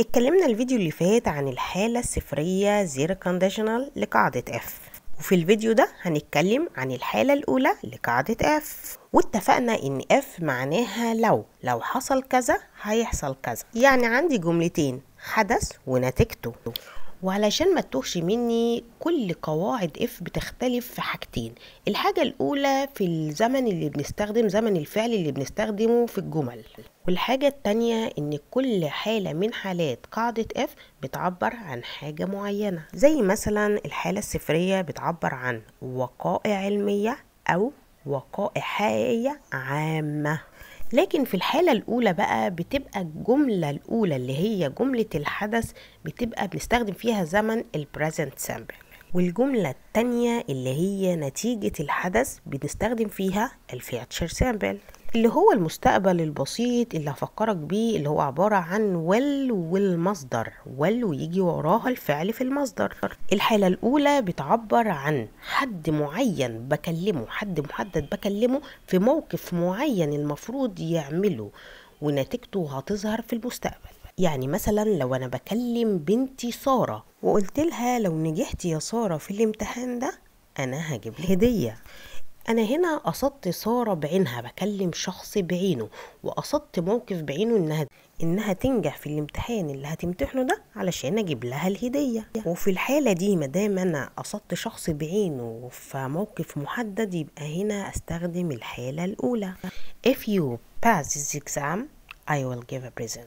اتكلمنا الفيديو اللي فات عن الحالة الصفرية زيرو كونديشنال لقاعدة اف وفي الفيديو ده هنتكلم عن الحالة الأولى لقاعدة اف واتفقنا ان اف معناها لو لو حصل كذا هيحصل كذا يعني عندي جملتين حدث ونتيجته وعلشان ما تتوهش مني كل قواعد اف بتختلف في حاجتين الحاجة الأولى في الزمن اللي بنستخدم زمن الفعل اللي بنستخدمه في الجمل والحاجة التانية إن كل حالة من حالات قاعدة اف بتعبر عن حاجة معينة زي مثلا الحالة الصفرية بتعبر عن وقائع علمية أو وقائع حقيقية عامة لكن في الحالة الأولى بقى بتبقى الجملة الأولى اللي هي جملة الحدث بتبقى بنستخدم فيها زمن present simple والجملة التانية اللي هي نتيجة الحدث بنستخدم فيها الفيتشر سامبل اللي هو المستقبل البسيط اللي هفكرك بيه اللي هو عبارة عن وال والمصدر وال ويجي وراها الفعل في المصدر الحالة الأولى بتعبر عن حد معين بكلمه حد محدد بكلمه في موقف معين المفروض يعمله ونتيجته هتظهر في المستقبل يعني مثلا لو أنا بكلم بنتي سارة وقلت لها لو نجحت يا سارة في الامتحان ده أنا هجيب هدية أنا هنا قصدت سارة بعينها بكلم شخص بعينه وقصدت موقف بعينه إنها إنها تنجح في الامتحان اللي هتمتحنه ده علشان أجيب لها الهدية وفي الحالة دي مدام أنا قصدت شخص بعينه في موقف محدد يبقى هنا أستخدم الحالة الأولى If you pass this exam I will give a present